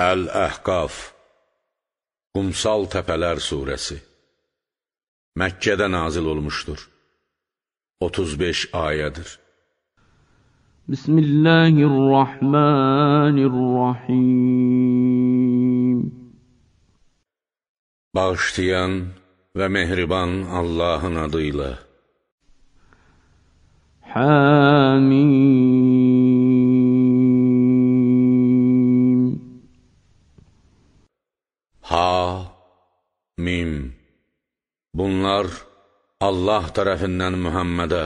Əl-Əhqaf Qumsal Təpələr Suresi Məkkədə nazil olmuşdur. 35 ayədir. Bismillahirrahmanirrahim Bağışlayan və mehriban Allahın adı ilə Həmin Bunlar Allah tərəfindən Mühəmmədə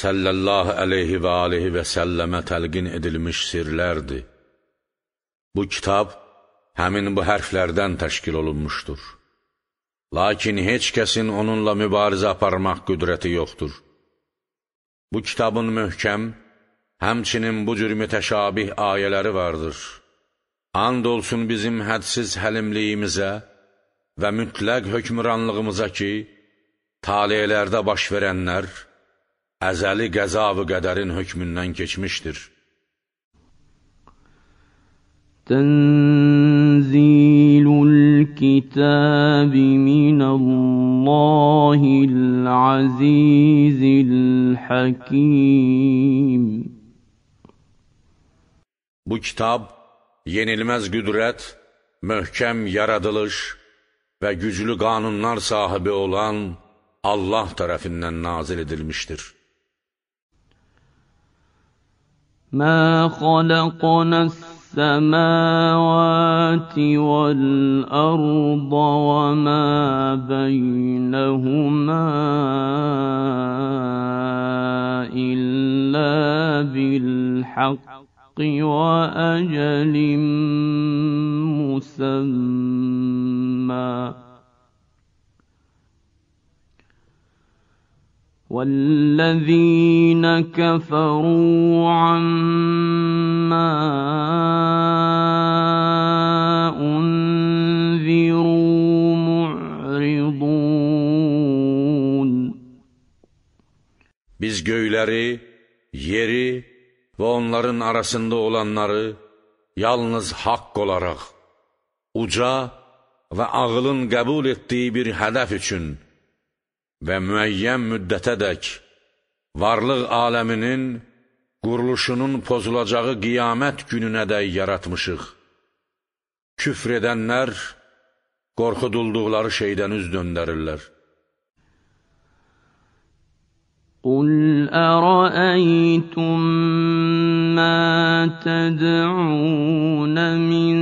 sallallāhu əleyhi və alihi və səlləmə təlqin edilmiş sirlərdir. Bu kitab həmin bu hərflərdən təşkil olunmuşdur. Lakin heç kəsin onunla mübarizə aparmaq qüdrəti yoxdur. Bu kitabın möhkəm, həmçinin bu cür mütəşabih ayələri vardır. And olsun bizim hədsiz həlimliyimizə, və mütləq hökmranlığımıza ki, talelərdə baş verənlər əzəli qəzavı qədərin hökmündən keçmişdir. Tənzilul kitabi minəllahil azizil hakim Bu kitab yenilməz qüdrət, möhkəm yaradılış, və güclü qanunlar sahibi olan Allah tərəfindən nazil edilmişdir. Mə xaləqənəs-səməvəti vəl-ərdə və mə beynəhumə illə bil وأجل مسمى والذين كفروا عما أنذروا معرضون Biz göyleri, yeri və onların arasında olanları yalnız haqq olaraq, uca və ağılın qəbul etdiyi bir hədəf üçün və müəyyən müddətədək varlıq aləminin quruluşunun pozulacağı qiyamət gününədək yaratmışıq. Küfr edənlər qorxudulduqları şeydən üz döndərirlər. قل ارايتم ما تدعون من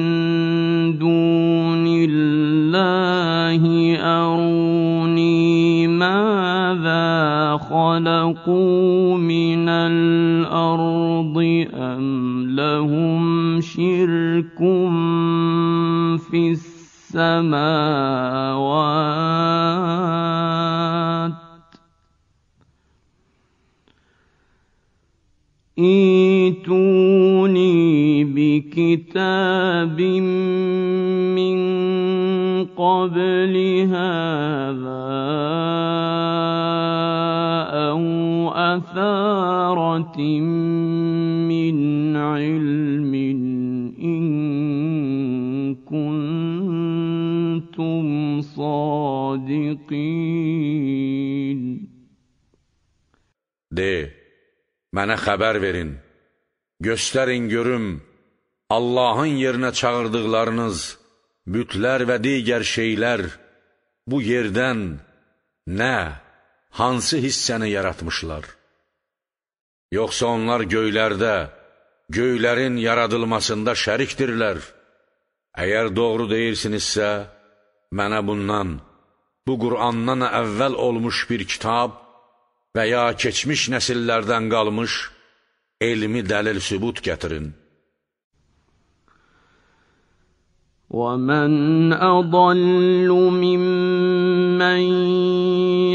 دون الله اروني ماذا خلقوا من الارض ام لهم شرك في السماوات ائتوني بكتاب من قبل هذا أو أثارة من علم إن كنتم صادقين. دي Mənə xəbər verin, göstərin görüm, Allahın yerinə çağırdıqlarınız, bütlər və digər şeylər bu yerdən nə, hansı hissəni yaratmışlar? Yoxsa onlar göylərdə, göylərin yaradılmasında şərikdirlər. Əgər doğru deyirsinizsə, mənə bundan, bu Qur'andan əvvəl olmuş bir kitab və ya keçmiş nəsillərdən qalmış elmi dəlil sübut gətirin. وَمَنْ أَضَلُّ مِمَّنْ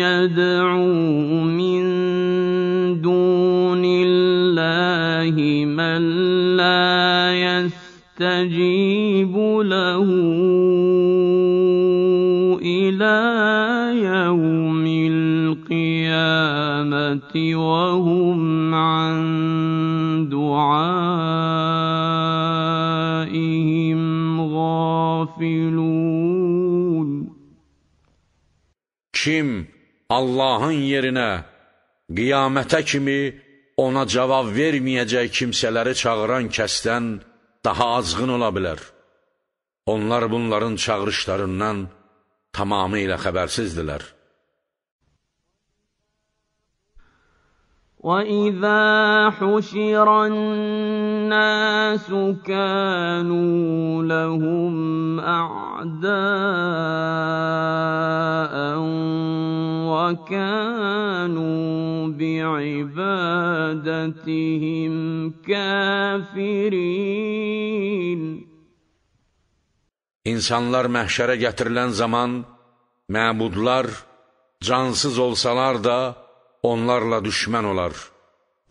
يَدْعُو مِنْ دُونِ اللَّهِ مَنْ لَا يَسْتَجِيبُ لَهُ إِلَى يَوْمِ وهم عن دعائهم غافلون Kim Allahın yerinə qiyamətə kimi ona cavab verməyəcək kimsələri çağıran kəsdən daha azğın ola bilər. Onlar bunların çağırışlarından tamamilə xəbərsizdilər. وَإِذَا حُشِرَ النَّاسُ كَانُوا لَهُمْ أَعْدَاءً وَكَانُوا بِعِبَادَتِهِمْ كَافِرِينَ İnsanlar məhşərə gətirilən zaman məbudlar cansız olsalar da onlarla düşmən olar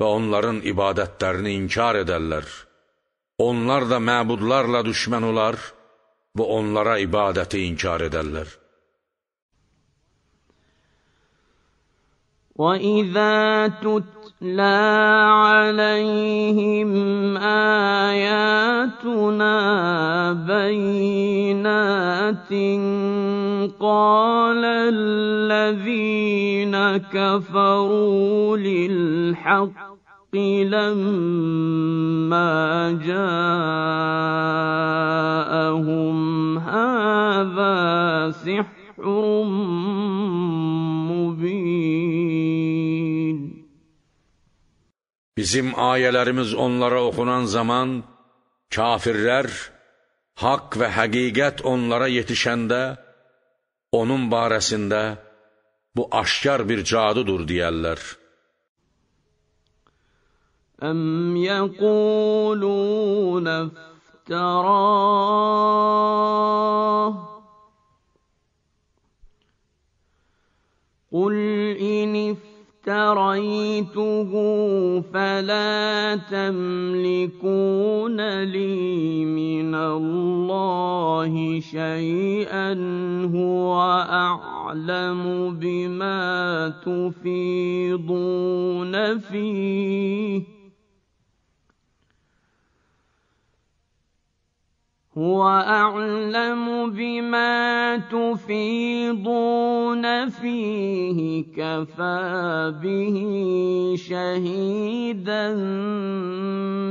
və onların ibadətlərini inkar edərlər. Onlar da məbudlarla düşmən olar və onlara ibadəti inkar edərlər. وَإِذَا تُتْلَى تتلى عليهم آياتنا بينات قال الذين كفروا للحق لما جاءهم هذا سحر Bizim ayelerimiz onlara okunan zaman kafirler hak ve həqiqət onlara yetişende, onun barəsində bu aşkar bir cadudur deyərlər. Əm yəqulun iftarah قل إن اشتريته فلا تملكون لي من الله شيئا هو اعلم بما تفيضون فيه هو أعلم بما تفيضون فيه كفى به شهيدا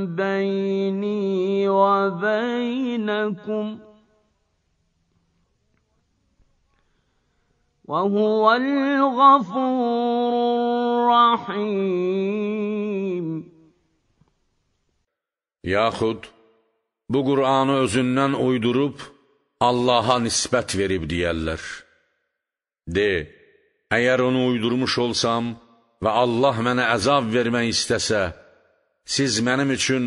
بيني وبينكم وهو الغفور الرحيم ياخذ bu Qur'anı özündən uydurub Allaha nisbət verib deyərlər. De, əgər onu uydurmuş olsam və Allah mənə əzab vermək istəsə, siz mənim üçün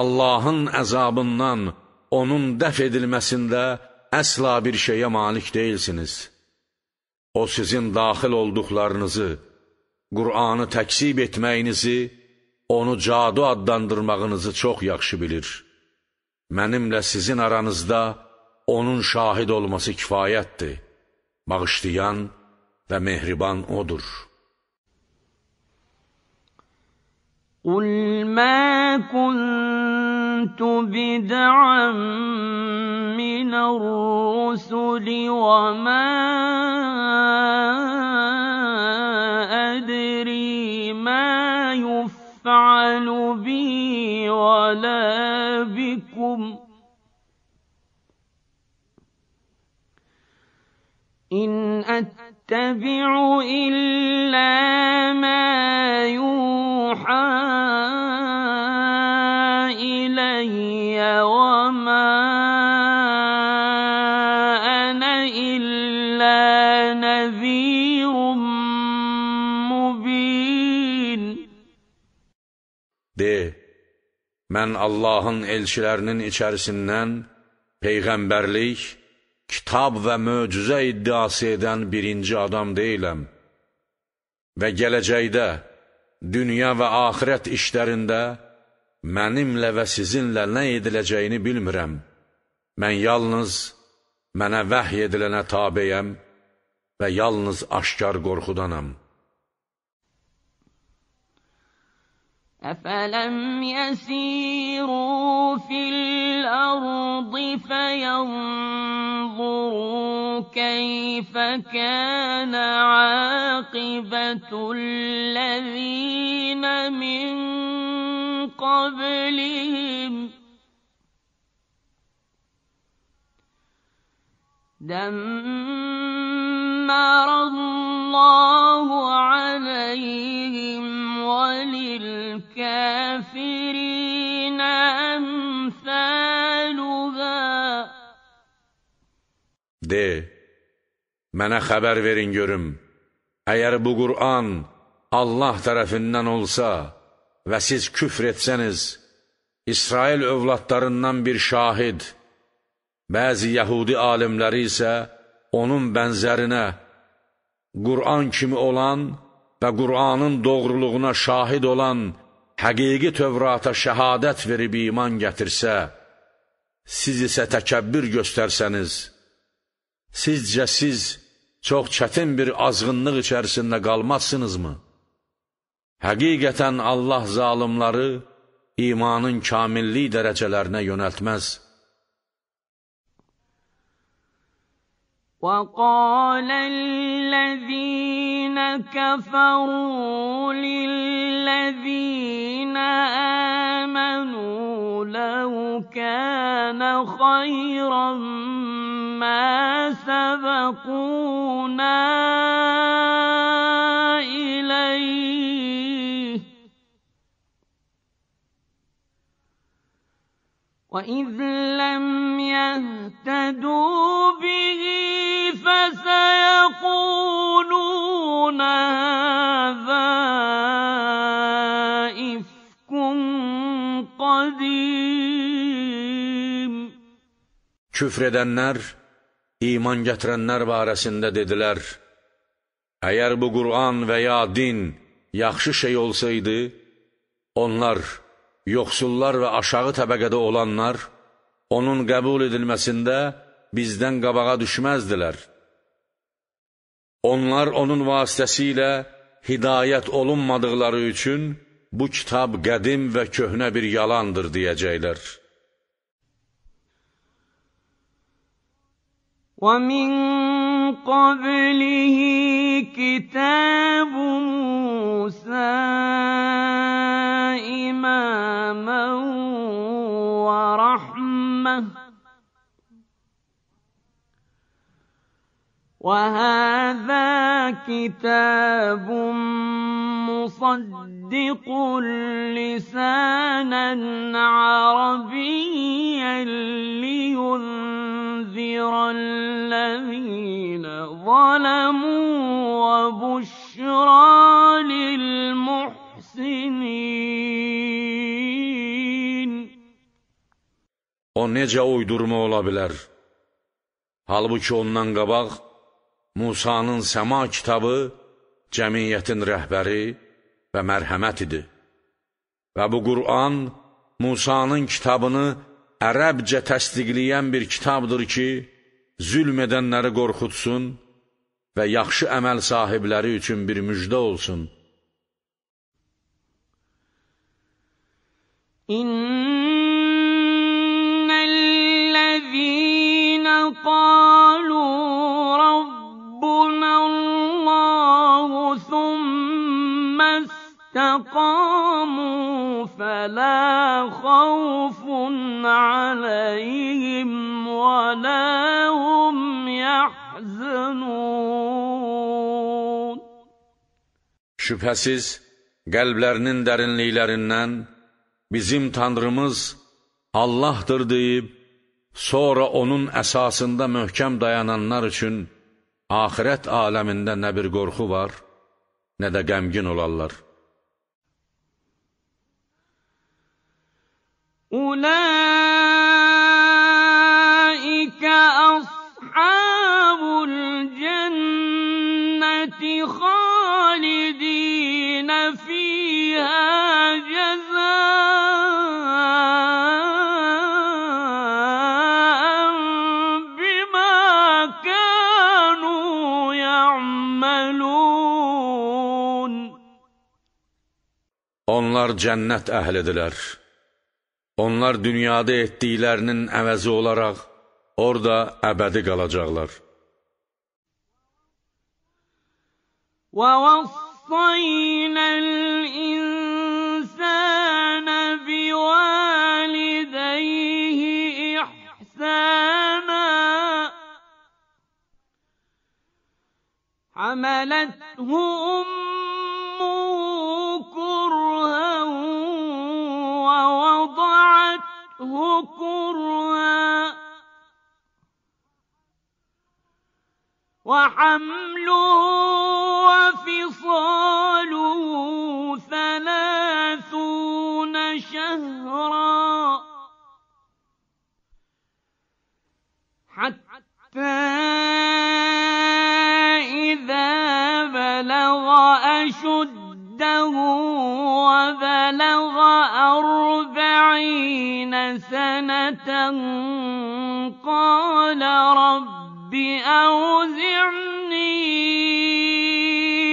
Allahın əzabından, onun dəf edilməsində əsla bir şeyə malik deyilsiniz. O sizin daxil olduqlarınızı, Qur'anı təksib etməyinizi, onu cadu adlandırmağınızı çox yaxşı bilir.'' Mənimlə sizin aranızda onun şahid olması kifayətdir. Bağışlayan və mehriban odur. قل ما كنت بدعا من الرسل وما أدري ما يفعل بي ولا بكم إن أتبع إلا ما يوحى إلي وما Mən Allahın elçilərinin içərisindən peyğəmbərlik, kitab və möcüzə iddiası edən birinci adam deyiləm və gələcəkdə dünya və axirət işlərində mənimlə və sizinlə nə ediləcəyini bilmirəm. Mən yalnız mənə vəhy edilənə tabeyəm və yalnız aşkar qorxudanam. أفلم يسيروا في الأرض فينظروا كيف كان عاقبة الذين من قبلهم دمر الله عليهم وللكافرين أمثالها De, mənə xəbər verin görüm, əgər bu Qur'an Allah tərəfindən olsa və siz küfr etsəniz, İsrail övladlarından bir şahid, bəzi yəhudi alimləri isə onun bənzərinə, Qur'an kimi olan və Qur'anın doğruluğuna şahid olan həqiqi Tövrata şəhadət verib iman gətirsə, siz isə təkəbbür göstərsəniz, sizcə siz çox çətin bir azğınlıq içərisində qalmazsınızmı? Həqiqətən Allah zalimları imanın kamillik dərəcələrinə yönəltməz. وقال الذين كفروا للذين آمنوا لو كان خيرا ما سبقونا وإذ لم يهتدوا به فسيقولون هذا إفك قديم Küfredenler, iman gətirənlər barəsində dediler: Eğer bu Kur'an veya din yaxşı şey olsaydı, onlar yoxsullar və aşağı təbəqədə olanlar onun qəbul edilməsində bizdən qabağa düşməzdilər. Onlar onun vasitəsilə hidayət olunmadıqları üçün bu kitab qədim və köhnə bir yalandır deyəcəklər. وَمِنْ قبله كتاب موسى إماما ورحمة وهذا كتاب مصدق لسانا عربيا لينذر الذين ظلموا وبشرى للمحسنين O necə uydurma ola bilər? Halbuki ondan qabaq Musanın səma kitabı cəmiyyətin rəhbəri və mərhəmətidir. Və bu Qur'an Musanın kitabını ərəbcə təsdiqləyən bir kitabdır ki, zülm edənləri qorxutsun və yaxşı əməl sahibləri üçün bir müjdə olsun. İnnellezîne qalûn اسْتَقَامُوا فَلَا خَوْفٌ عَلَيْهِمْ وَلَا هُمْ يَحْزَنُونَ Şübhəsiz, qəlblərinin dərinliklərindən bizim Tanrımız Allahdır deyib, sonra onun əsasında möhkəm dayananlar üçün axirət aləmində nə bir qorxu var, nə də qəmgin olarlar. أولئك أصحاب الجنة خالدين فيها جزاء بما كانوا يعملون Onlar cennet ehlidirler. Onlar dünyada etdiklərinin əvəzi olarak orada əbədi kalacaklar. وَوَصَّيْنَا الْإِنسَانَ بِوَالِدَيْهِ إِحْسَانًا حَمَلَتْهُ أُمُّهُ وحمله وفصاله ثلاثون شهرا حتى إذا بلغ أشده وبلغ أربعين سنة قال رب أوزعني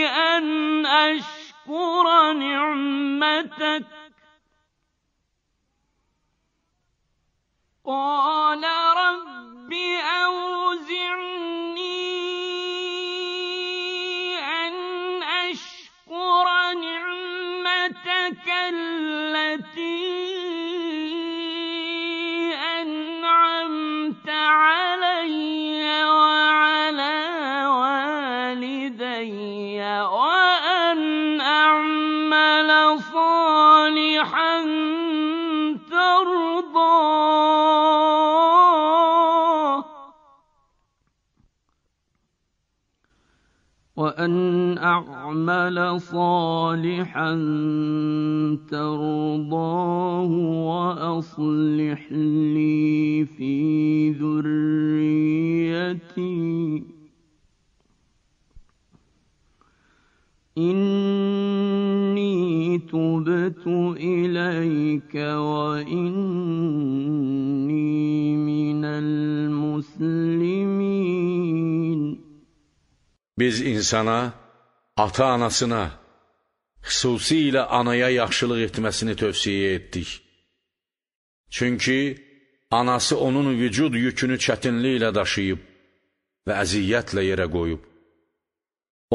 أن أشكر نعمتك صالحا ترضاه واصلح لي في ذريتي اني تبت اليك واني من المسلمين Biz insana ata-anasına, xüsusilə anaya yaxşılıq etməsini tövsiyə etdik. Çünki anası onun vücud yükünü çətinliklə daşıyıb və əziyyətlə yerə qoyub.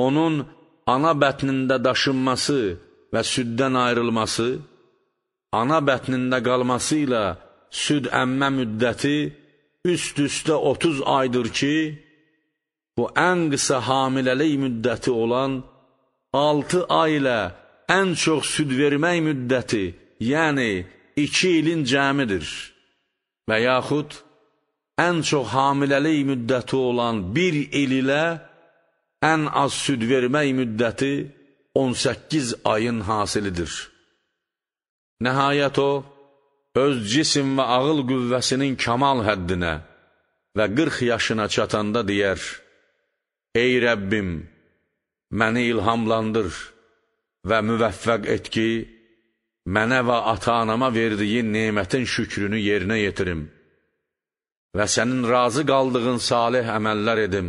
Onun ana bətnində daşınması və süddən ayrılması, ana bətnində qalması ilə süd əmmə müddəti üst-üstə 30 aydır ki, bu ən qısa hamiləlik müddəti olan 6 ay ilə ən çox süd vermək müddəti, yəni 2 ilin cəmidir. Və yaxud ən çox hamiləlik müddəti olan 1 il ilə ən az süd vermək müddəti 18 ayın hasilidir. Nəhayət o, öz cisim və ağıl qüvvəsinin kamal həddinə və 40 yaşına çatanda deyər, Ey Rəbbim, məni ilhamlandır və müvəffəq et ki, mənə və ata-anama verdiyi nemətin şükrünü yerinə yetirim və sənin razı qaldığın salih əməllər edim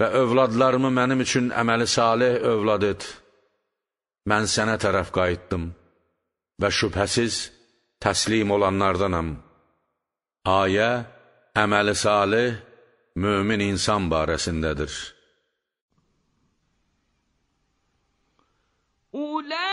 və övladlarımı mənim üçün əməli salih övlad et. Mən sənə tərəf qayıtdım və şübhəsiz təslim olanlardanam. Ayə, əməli salih, mömin insan barəsindədir. أولئك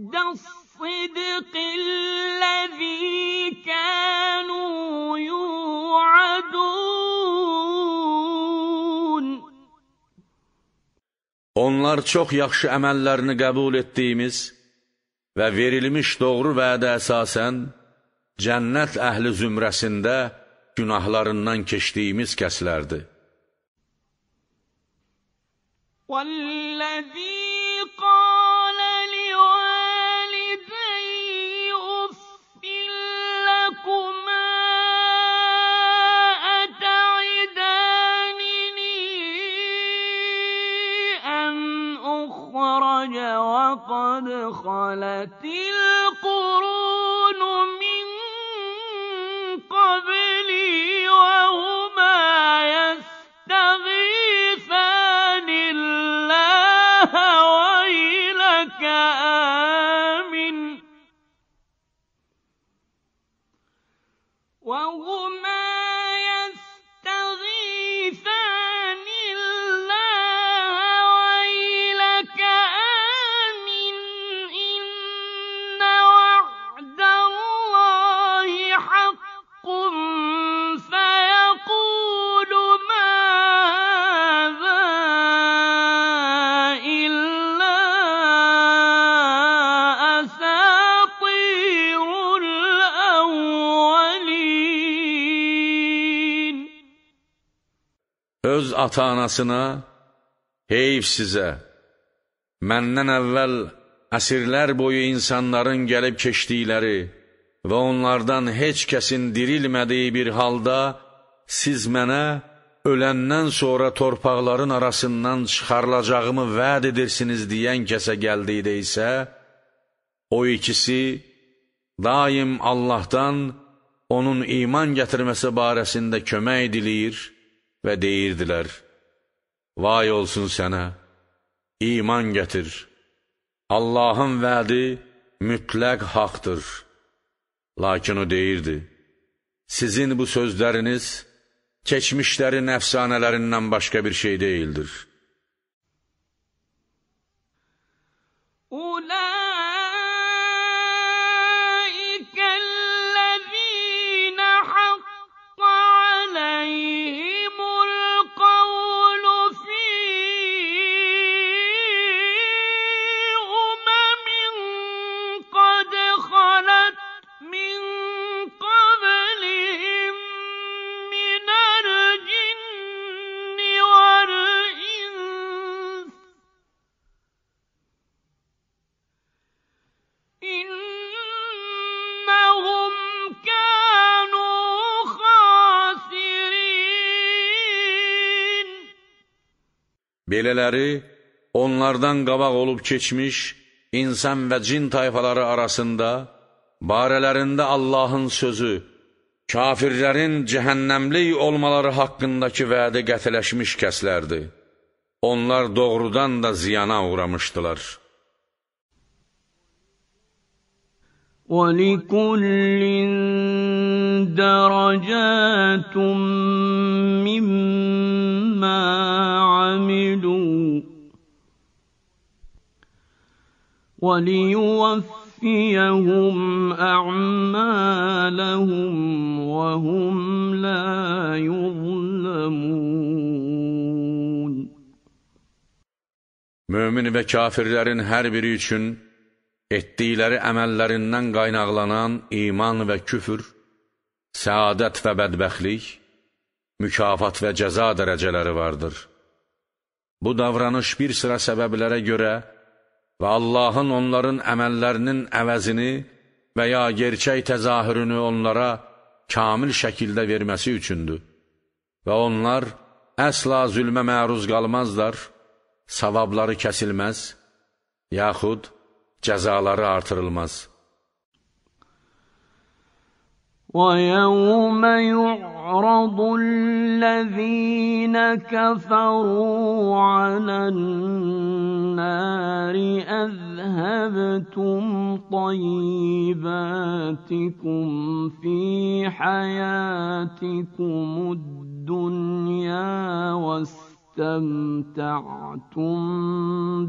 وعد الصدق الذي كانوا yu'adun Onlar çox yaxşı əməllərini qəbul etdiyimiz və verilmiş doğru vədə əsasən cənnət əhli zümrəsində günahlarından keçdiyimiz kəslərdir. وَالَّذِينَ قد خلت öz ata-anasına, heyf sizə, məndən əvvəl əsirlər boyu insanların gelip keçdikləri, və onlardan heç kəsin dirilmədiyi bir halda siz mənə öləndən sonra torpaqların arasından çıxarılacağımı vəd edirsiniz deyən kəsə gəldikdə isə, o ikisi daim Allahdan onun iman gətirməsi barəsində kömək diliyir və deyirdilər, Vay olsun sənə, iman gətir, Allahın vədi mütləq haqdır.'' Lakin o deyirdi, sizin bu sözləriniz keçmişlərin əfsanələrindən başqa bir şey deyildir. Belələri, onlardan qabaq olub keçmiş insan və cin tayfaları arasında barələrində Allahın sözü, kafirlərin cəhənnəmlik olmaları haqqındakı vədə qətiləşmiş kəslərdir. Onlar doğrudan da ziyana uğramışdılar. وَلِكُلٍّ دَرَجَاتٌ مِّمَّا عملوا وليوفيهم أعمالهم وهم لا يظلمون Mömin və kafirlərin hər biri için etdikləri emellerinden kaynaklanan iman ve küfür, səadət ve bədbəxtlik, mükafat ve ceza dereceleri vardır. Bu davranış bir sıra səbəblərə görə və Allahın onların əməllərinin əvəzini və ya gerçək təzahürünü onlara kamil şəkildə verməsi üçündür. Və onlar əsla zülmə məruz qalmazlar, savabları kəsilməz, yaxud cəzaları artırılmaz. ويوم يعرض الذين كفروا على النار اذهبتم طيباتكم في حياتكم الدنيا والسلام استمتعتم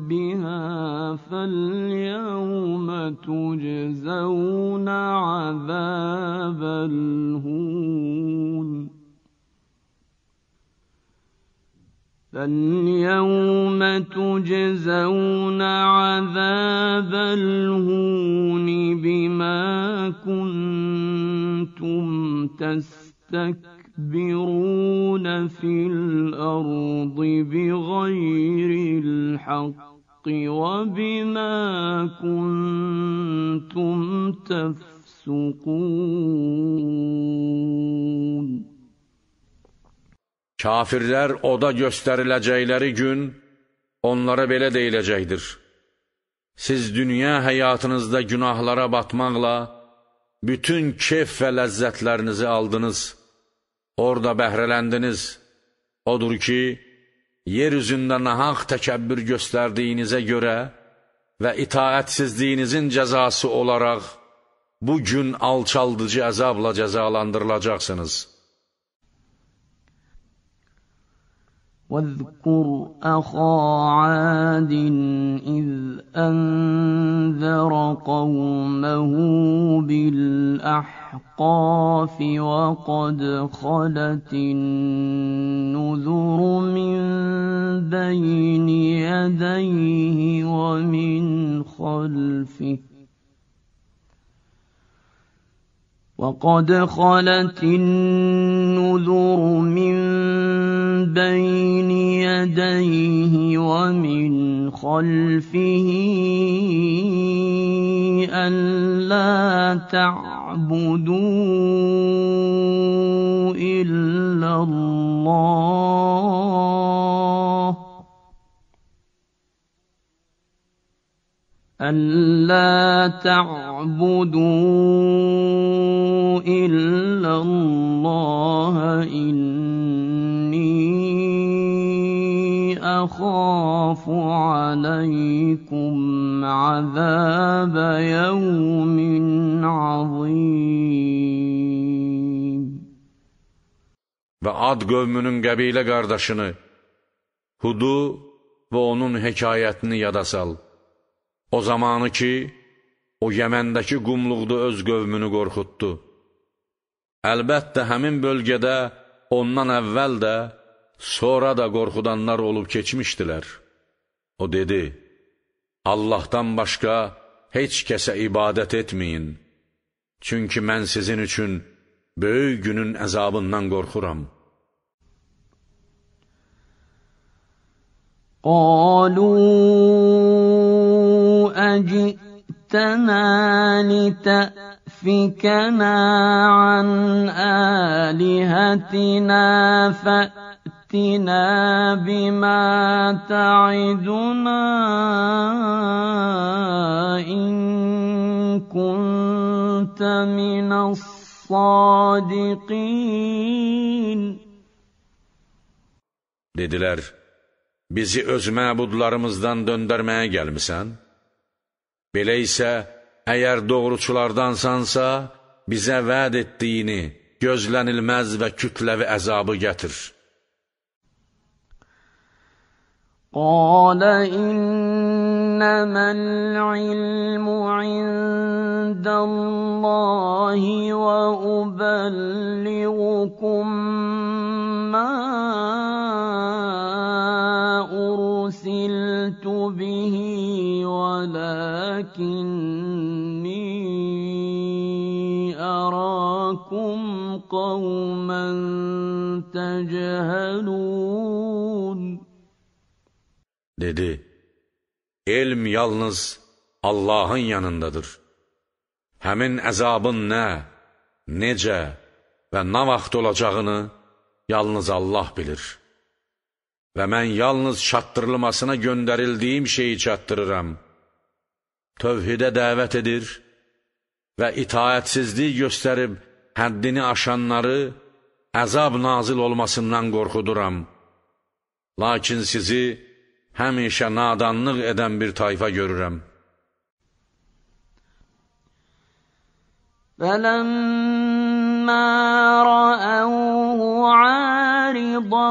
بها فاليوم تجزون عذاب الهون فاليوم تجزون عذاب الهون بما كنتم تستكبرون في الأرض بالحق وبما كنتم تفسقون Kafirlər oda göstəriləcəkləri gün onlara belə deyiləcəkdir. Siz dünya hayatınızda günahlara batmakla bütün keyf ve lezzetlerinizi aldınız. Orada behrelendiniz. Odur ki, yer üzündə nahaq təkəbbür göstərdiyinizə görə və itaətsizliyinizin cəzası olaraq bu gün alçaldıcı əzabla cəzalandırılacaqsınız.'' واذكر أخا عاد إذ أنذر قومه بالأحقاف وقد خلت النذر من بين يديه ومن خلفه وقد خلت النذر من بين يديه ومن خلفه ألا تعبدوا إلا الله ألا تعبدوا إلا الله إني أخاف عليكم عذاب يوم عظيم Ve Ad qövmünün qəbilə qardaşını, Hudu və onun hekayətini yada sal. O zamanı ki, o Yəməndəki qumluqda öz qövmünü qorxutdu. Əlbəttə, həmin bölgədə ondan əvvəl də, sonra da qorxudanlar olub keçmişdilər. O dedi, Allahdan başqa heç kəsə ibadət etməyin, çünki mən sizin üçün böyük günün əzabından qorxuram. Qalu أجئتنا لتأفكنا عن آلهتنا فأتنا بما تعدنا إن كنت من الصادقين Dediler, bizi öz məbudlarımızdan döndərməyə gəlmisən? Belə isə, əgər doğruçulardansansa, bizə vəd etdiyini, gözlənilməz və kütləvi əzabı gətir. قَالَ إنما الْعِلْمُ عِنْدَ اللَّهِ وأبلغكم مَا أُرْسِلْتُ بِهِ ولكني أراكم قوما تجهلون Dedi, elm yalnız Allahın yanındadır. Həmin əzabın nə, necə və nə vaxt olacağını yalnız Allah bilir.'' və mən yalnız çatdırılmasına göndərildiyim şeyi çatdırıram. tövhidə dəvət edir və itaətsizlik göstərib həddini aşanları əzab nazil olmasından qorxuduram. Lakin sizi həmişə nadanlıq edən bir tayfa görürəm. فَلَمَّا رَأَوْهُ عَارِضًا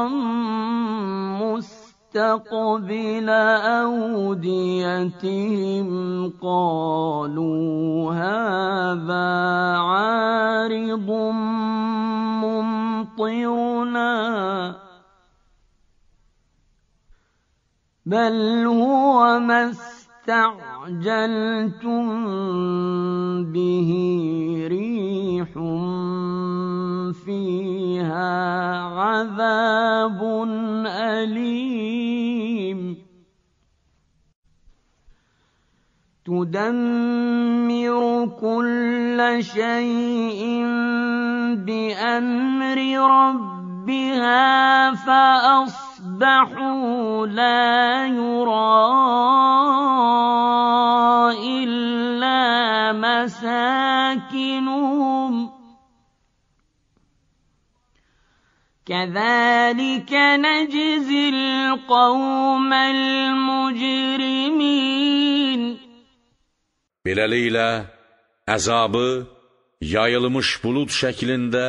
مستقبل أوديتهم قالوا هذا عارض ممطرنا بل هو مس استعجلتم به ريح فيها عذاب أليم تدمر كل شيء بأمر ربك بها فأصبحوا لا يرى إلا مساكنهم كذلك نجزي القوم المجرمين ليلة əzabı yayılmış bulut şəklində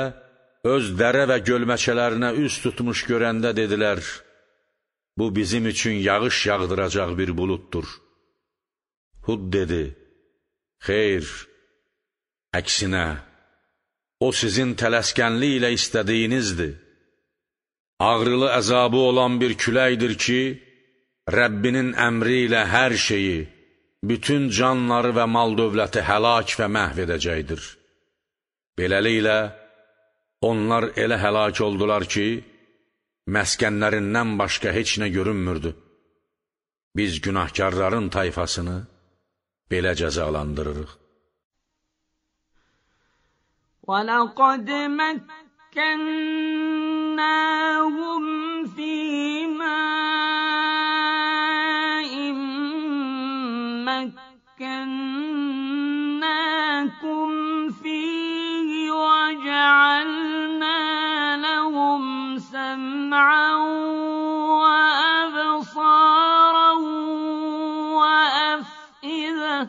öz dərə və gölməçələrinə üz tutmuş görəndə dedilər, bu bizim üçün yağış yağdıracaq bir buluddur. Hud dedi, xeyr, əksinə, o sizin tələskənli ilə istədiyinizdir. Ağrılı əzabı olan bir küləkdir ki, Rəbbinin əmri ilə hər şeyi, bütün canları və mal dövləti həlak və məhv edəcəkdir. Beləliklə, Onlar elə həlak oldular ki, məskənlərindən başqa heç nə görünmürdü. Biz günahkarların tayfasını belə cəzalandırırıq. وَلَقَدْ مَكَّنَّاهُمْ فِي مَا وأبصارا وأفئدة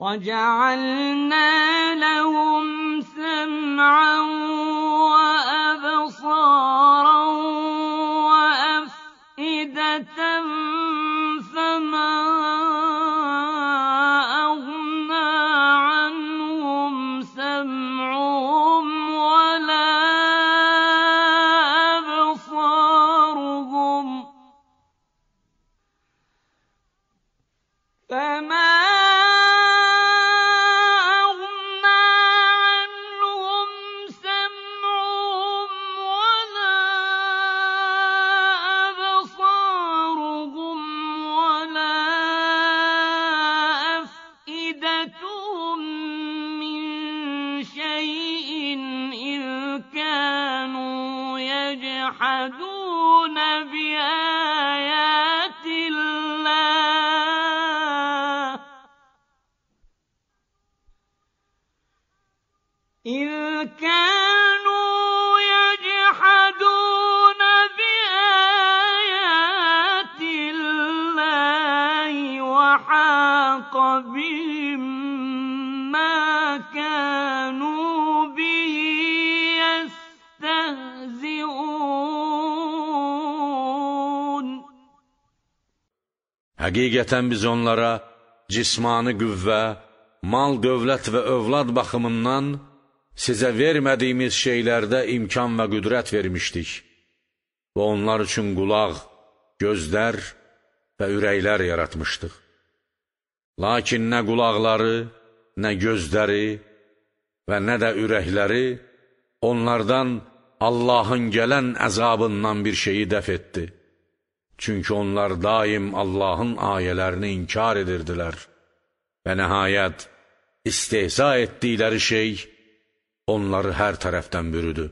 وجعلنا لهم سمعا Həqiqətən biz onlara cismani qüvvə, mal, dövlət və övlad baxımından sizə vermədiyimiz şeylərdə imkan və qüdrət vermişdik və onlar üçün qulaq, gözlər və ürəklər yaratmışdıq. Lakin nə qulaqları, nə gözləri və nə də ürəkləri onlardan Allahın gələn əzabından bir şeyi dəf etdi. Çünki onlar daim Allahın ayələrini inkar edirdilər. Və nəhayət, istehza etdikləri şey onları hər tərəfdən bürüdü.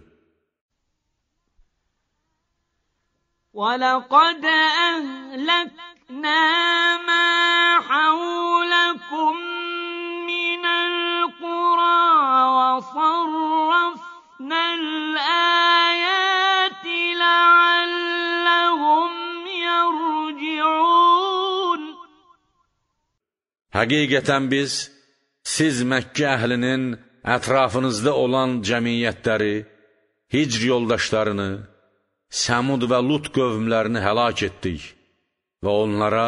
وَلَقَدْ أَهْلَكْنَا مَا حَوْلَكُمْ مِنَ الْقُرَى وَصَرَّفْنَا الْآيَاتِ Həqiqətən biz, siz Məkkə əhlinin ətrafınızda olan cəmiyyətləri, hicr yoldaşlarını, Səmud və Lut qövmlərini həlak etdik və onlara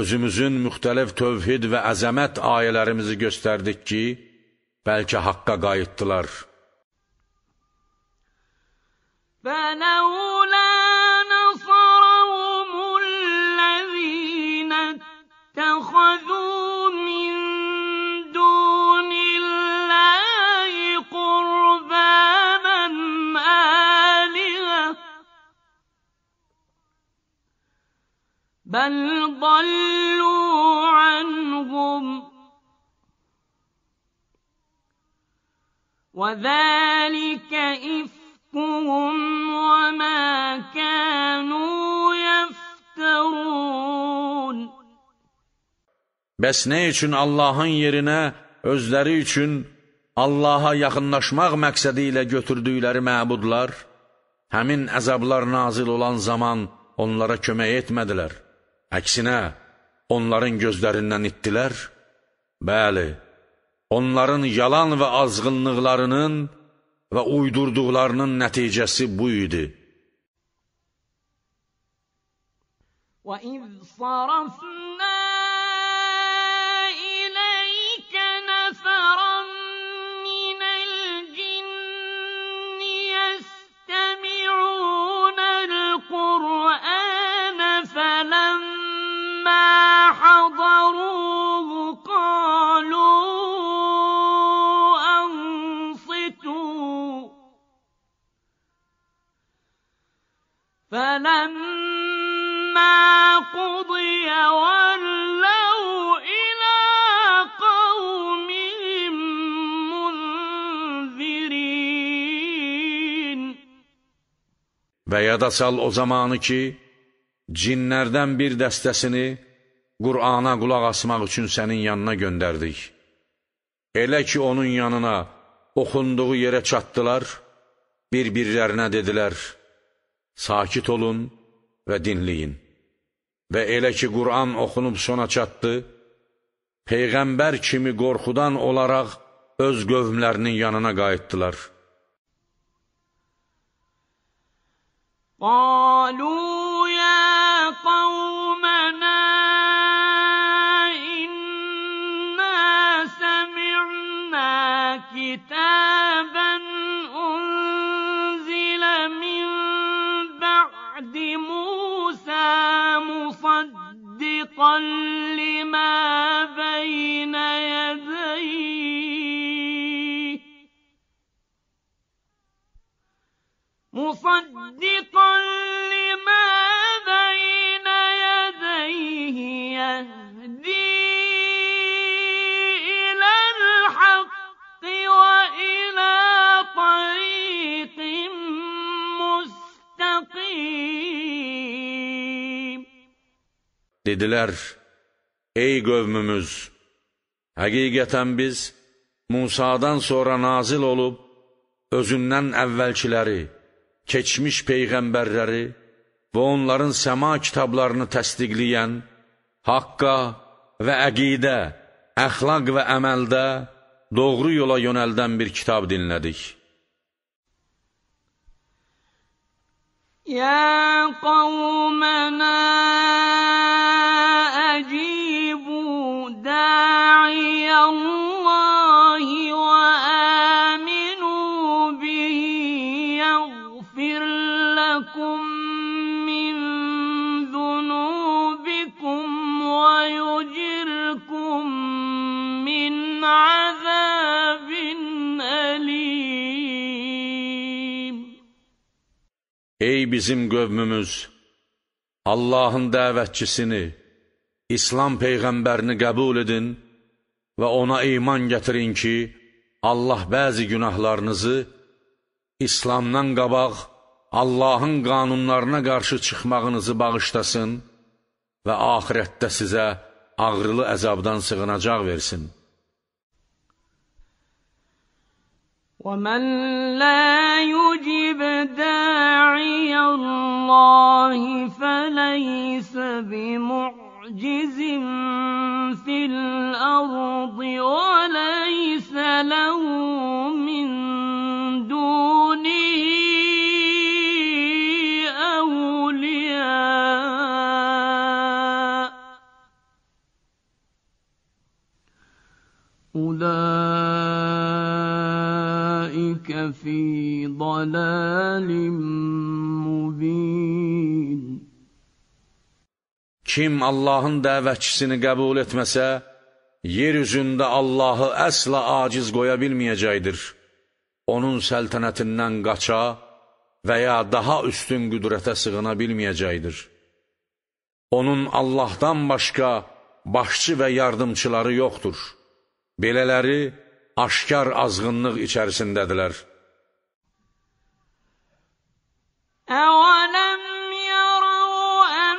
özümüzün müxtəlif tövhid və əzəmət ayələrimizi göstərdik ki, bəlkə haqqa qayıtdılar. Fənəulə بل ضلوا عنهم وذلك إفكهم وما كانوا يفترون Bəs nə üçün Allahın yerinə özləri üçün Allaha yaxınlaşmaq məqsədi ilə götürdükləri məbudlar həmin əzablar nazil olan zaman onlara kömək etmədilər? Əksinə, onların gözlərindən itdilər. Bəli, onların yalan və azğınlıqlarının və uydurduqlarının nəticəsi bu idi. وَإِذْ صَرَفْنَا Və yada sal o zamanı ki, cinlərdən bir dəstəsini Qur'ana qulaq asmaq üçün sənin yanına göndərdik. Elə ki, onun yanına oxunduğu yerə çatdılar, bir-birlərinə dedilər, sakit olun və dinləyin. Və elə ki, Qur'an oxunub sona çatdı, Peyğəmbər kimi qorxudan olaraq öz qövmlərinin yanına qayıtdılar.'' قالوا يا قومنا إنا سمعنا كتابا أنزل من بعد موسى مصدقا لما بين يديه مصدقا Dedilər, ey qövmümüz, həqiqətən biz Musadan sonra nazil olub, özündən əvvəlkiləri, keçmiş peyğəmbərləri və onların səma kitablarını təsdiqləyən, haqqa və əqidə, əxlaq və əməldə doğru yola yönəldən bir kitab dinlədik. Ya qawmənə Ey bizim qövmümüz, Allahın dəvətçisini, İslam Peyğəmbərini qəbul edin və ona iman gətirin ki, Allah bəzi günahlarınızı İslamdan qabaq Allahın qanunlarına qarşı çıxmağınızı bağışlasın və axirətdə sizə ağrılı əzabdan sığınacaq versin.'' ومن لا يجب داعي الله فليس بمعجز في الأرض وليس له من دونه أولياء أولئك في ضلال mubin Kim Allahın dəvətçisini qəbul etməsə, yer üzündə Allahı əsla aciz qoya bilməyəcəkdir. Onun səltənətindən qaça və ya daha üstün qüdrətə sığına bilməyəcəkdir. Onun Allahdan başqa başçı və yardımçıları yoxdur. Belələri aşkar azğınlıq içərisindədirlər. أَوَلَمْ يَرَوْا أَنَّ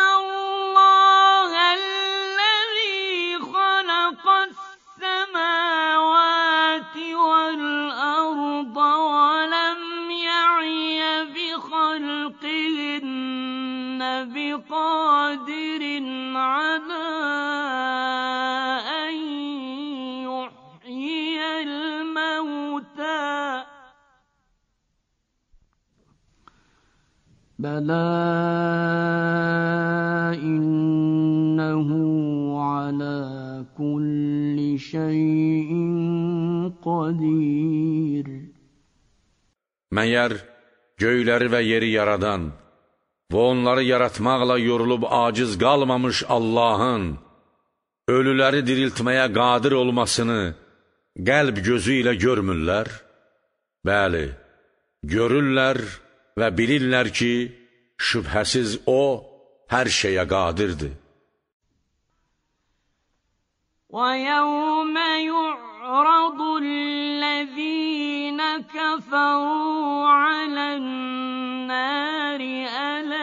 اللَّهَ الَّذِي خَلَقَ السَّمَاوَاتِ وَالْأَرْضَ وَلَمْ يَعْيَ بِخَلْقِهِنَّ بِقَادِرٍ عَلَىٰ بلى إنه على كل شيء قدير Məyər göyləri və yeri yaradan və onları yaratmaqla yorulub aciz qalmamış Allahın ölüləri diriltməyə qadir olmasını qəlb gözü ilə görmürlər? Bəli, görürlər və bilirlər ki, şübhəsiz O hər şeyə qadirdir. وَيَوْمَ يُعْرَضُ الَّذِينَ كَفَرُوا عَلَى النَّارِ أَلَا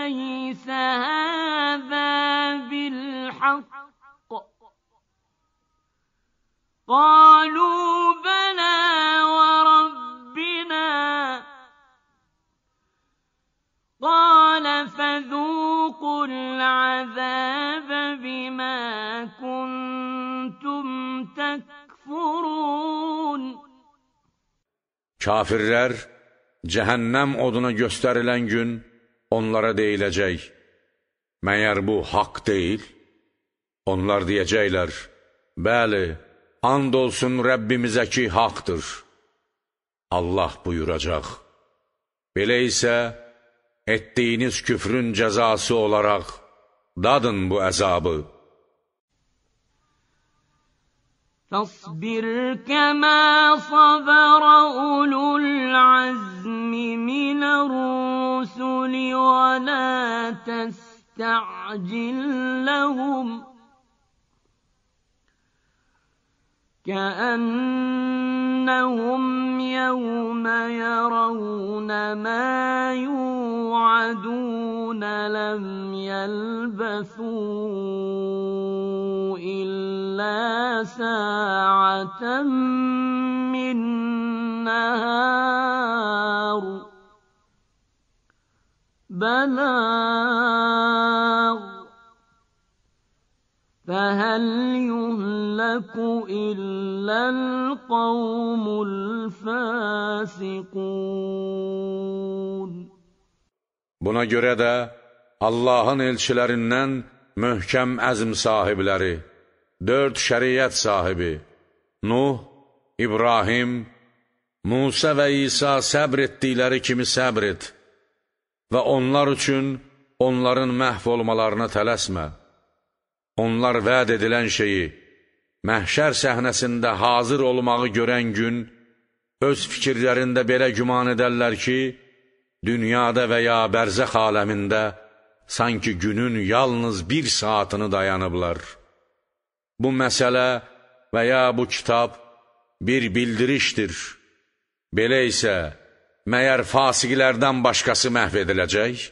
Kafirlər cəhənnəm oduna göstərilən gün onlara deyiləcək, məyər bu haqq deyil? Onlar deyəcəklər, bəli, and olsun Rəbbimizə ki, haqdır. Allah buyuracaq, belə isə etdiyiniz küfrün cəzası olaraq dadın bu əzabı. فاصبر كما صبر أولو العزم من الرسل ولا تستعجل لهم ۖ كأنهم يوم يرون ما يوعدون لم يلبثوا إلا ساعة من نهار بلاغ فهل يهلك إلا القوم الفاسقون Buna görə də Allahın elçilərindən möhkəm əzm sahibləri, dörd şəriət sahibi, Nuh, İbrahim, Musa və İsa səbr etdikləri kimi səbr et və onlar üçün onların məhv olmalarına tələsmə. Onlar vəd edilən şeyi, məhşər səhnəsində hazır olmağı görən gün, öz fikirlərində belə güman edərlər ki, dünyada və ya bərzəx aləmində sanki günün yalnız bir saatını dayanıblar. Bu məsələ və ya bu kitab bir bildirişdir. Belə isə, məyər fasiqlərdən başqası məhv ediləcək?